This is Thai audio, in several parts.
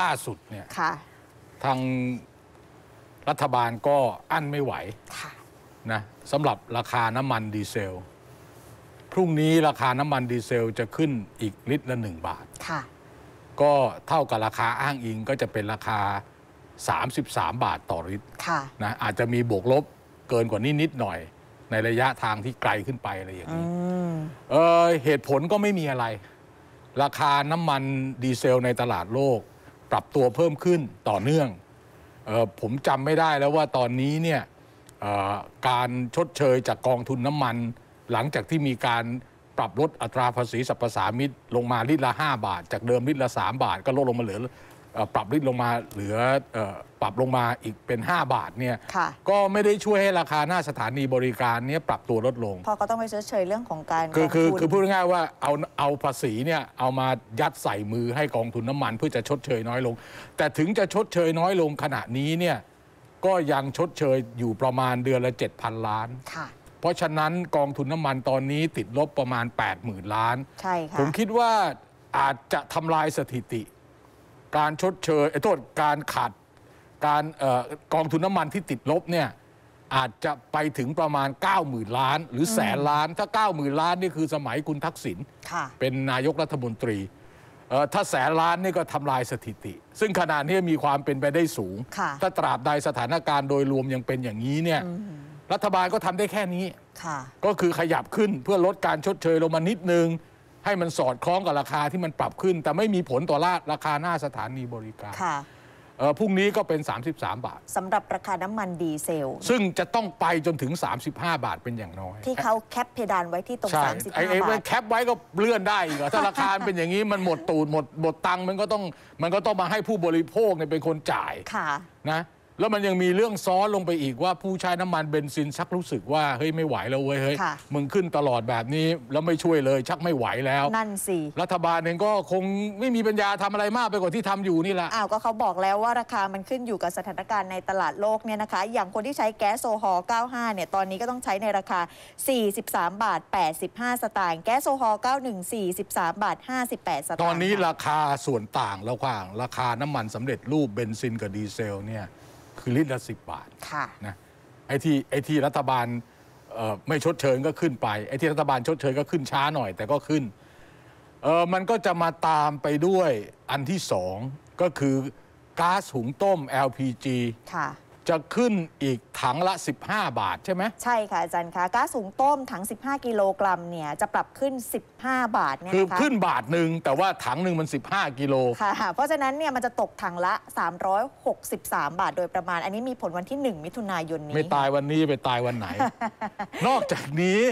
ล่าสุดเนี่ยทางรัฐบาลก็อั้นไม่ไหวนะสำหรับราคาน้ำมันดีเซลพรุ่งนี้ราคาน้ำมันดีเซลจะขึ้นอีกลิตรละหนึ่งบาทก็เท่ากับราคาอ้างอิง ก็จะเป็นราคา33บาทต่อลิตรนะอาจจะมีบวกลบเกินกว่านี้นิดหน่อย ในระยะทางที่ไกลขึ้นไปอะไรอย่างนี้เเหตุผลก็ไม่มีอะไร ราคาน้ำมันดีเซลในตลาดโลกปรับตัวเพิ่มขึ้นต่อเนื่องออผมจำไม่ได้แล้วว่าตอนนี้เนี่ยการชดเชยจากกองทุนน้ำมัน หลังจากที่มีการปรับลดอัตราภาษีสรรพสามิตลงมาลิตรละ 5 บาท จากเดิมลิตรละ 3 บาทก็ลดลงมาเหลือปรับลิตรลงมาเหลือปรับลงมาอีกเป็น 5 บาทเนี่ยก็ไม่ได้ช่วยให้ราคาหน้าสถานีบริการเนี่ยปรับตัวลดลง พอก็ต้องไปเฉยเรื่องของการคือคือคือพูดง่ายว่าเอาเอาภาษีเนี่ยเอามายัดใส่มือให้กองทุนน้ามันเพื่อจะชดเชยน้อยลง แต่ถึงจะชดเชยน้อยลงขณะนี้เนี่ยก็ยังชดเชยอยู่ประมาณเดือนละ 7,000 ล้านเพราะฉะนั้นกองทุนน้ำมันตอนนี้ติดลบประมาณ 80,000 ล้านผมคิดว่าอาจจะทำลายสถิติการชดเชยโทษการขาดการกองทุนน้ำมันที่ติดลบเนี่ยอาจจะไปถึงประมาณ90,000ล้านหรือแสนล้านถ้า 90,000ล้านนี่คือสมัยคุณทักษิณเป็นนายกรัฐมนตรี ถ้าแสนล้านนี่ก็ทำลายสถิติ ซึ่งขณะนี้มีความเป็นไปได้สูง ถ้าตราบใดสถานการณ์โดยรวมยังเป็นอย่างนี้เนี่ยรัฐบาลก็ทำได้แค่นี้ ก็คือขยับขึ้นเพื่อลดการชดเชยลงมานิดนึงให้มันสอดคล้องกับราคาที่มันปรับขึ้นแต่ไม่มีผลต่อราคาหน้าสถานีบริการ ค่ะพรุ่งนี้ก็เป็น 33 บาท สำหรับราคาน้ำมันดีเซล ซึ่งจะต้องไปจนถึง 35 บาทเป็นอย่างน้อย ที่เขาแคปเพดานไว้ที่ตรง 35 บาทไอ้แคปไว้ก็เลื่อนได้อีกถ้าราคาเป็นอย่างนี้มันหมดตูดหมดหมดตังมันก็ต้องมันก็ต้องมาให้ผู้บริโภคเนี่ยเป็นคนจ่าย ค่ะ นะแล้วมันยังมีเรื่องซ้อนลงไปอีกว่าผู้ใช้น้ำมันเบนซิน ชักรู้สึกว่าเฮ้ยไม่ไหวแล้วเว้ยเฮ้ย มึงขึ้นตลอดแบบนี้ แล้วไม่ช่วยเลย ชักไม่ไหวแล้ว นั่นสิรัฐบาลเองก็คงไม่มีปัญญาทำอะไรมากไปกว่าที่ทำอยู่นี่แหละอ้าวก็เขาบอกแล้วว่าราคามันขึ้นอยู่กับสถานการณ์ในตลาดโลกเนี่ยนะคะอย่างคนที่ใช้แก๊สโซฮอล์95เนี่ยตอนนี้ก็ต้องใช้ในราคา 43บาท85สตางค์แก๊สโซฮอล์91 43บาท58สตางค์ตอนนี้ราคาส่วนต่างระหว่าง ราคาน้ำมันสำเร็จรูปเบนซินกับดีเซลเนี่ยคือลิตรละสิบบาทะนะไอ้ที่ไอ้ที่รัฐบาลไม่ชดเชยก็ขึ้นไป ไอ้ที่รัฐบาลชดเชยก็ขึ้นช้าหน่อย แต่ก็ขึ้นเออมันก็จะมาตามไปด้วยอันที่สองก็คือก๊าซหุงต้ม LPG ค่ะจะขึ้นอีกถังละ 15 บาทใช่ไหม ใช่ค่ะอาจารย์คะก๊าซสูงต้มถัง 15 กิโลกรัมเนี่ยจะปรับขึ้น 15 บาทเนี่ยคือะคะขึ้นบาทหนึ่งแต่ว่าถังหนึ่งมัน 15 กิโลค่ะเพราะฉะนั้นเนี่ยมันจะตกถังละ 363 บาท โดยประมาณอันนี้มีผลวันที่ 1 มิถุนายนนี้ไม่ตายวันนี้ไปตายวันไหน นอกจากนี้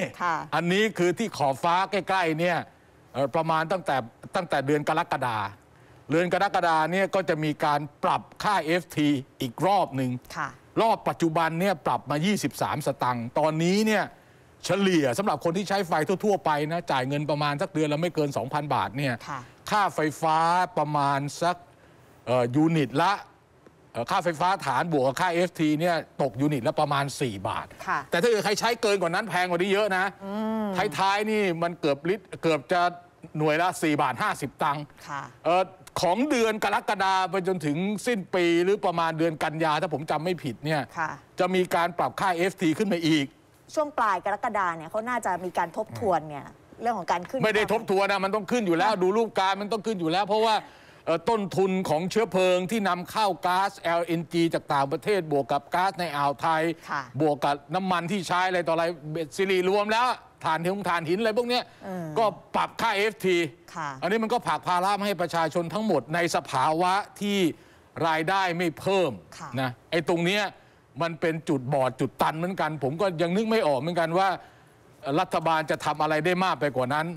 อันนี้คือที่ขอบฟ้าใกล้ๆเนี่ยประมาณตั้งแต่ตั้งแต่เดือนกรกฎาเดือนกรกฎาเนี่ยก็จะมีการปรับค่า FT อีกรอบหนึ่ง รอบปัจจุบันเนี่ยปรับมา 23 สตังค์ ตอนนี้เนี่ยเฉลี่ยสำหรับคนที่ใช้ไฟทั่ว ๆ ไปนะจ่ายเงินประมาณสักเดือนละไม่เกิน 2,000 บาทเนี่ย ค่าไฟฟ้าประมาณสักยูนิตละค่าไฟฟ้าฐานบวกกับค่า FT เนี่ยตกยูนิตละประมาณ 4 บาท แต่ถ้าเกิดใครใช้เกินกว่านั้นแพงกว่านี้เยอะนะท้ายๆนี่มันเกือบลิตรเกือบจะหน่วยละ4บาท50 ตังค์ของเดือนกรกฎาไปจนถึงสิ้นปีหรือประมาณเดือนกันยาถ้าผมจำไม่ผิดเนี่ยะจะมีการปรับค่า FT ขึ้นมาอีก ช่วงปลายกรกฎาเนี่ยเขาน่าจะมีการทบทวนเนี่ยเรื่องของการขึ้นไม่ได้ทบทวนนะมันต้องขึ้นอยู่แล้วดูรูปการมันต้องขึ้นอยู่แล้ว เพราะว่าต้นทุนของเชื้อเพลิงที่นำเข้าก๊าซ LNG จากต่างประเทศ บวกกับก๊าซในอ่าวไทย บวกกับน้ำมันที่ใช้อะไรต่ออะไรเบ็ดซิรีรวมแล้วฐานหินฐานหินอะไรพวกนี้ก็ปรับค่า FT อันนี้มันก็ผลักภาระมาให้ประชาชนทั้งหมดในสภาวะที่รายได้ไม่เพิ่มนะไอ้ตรงเนี้ยมันเป็นจุดบอดจุดตันเหมือนกัน ผมก็ยังนึกไม่ออกเหมือนกันว่า รัฐบาลจะทำอะไรได้มากไปกว่านั้น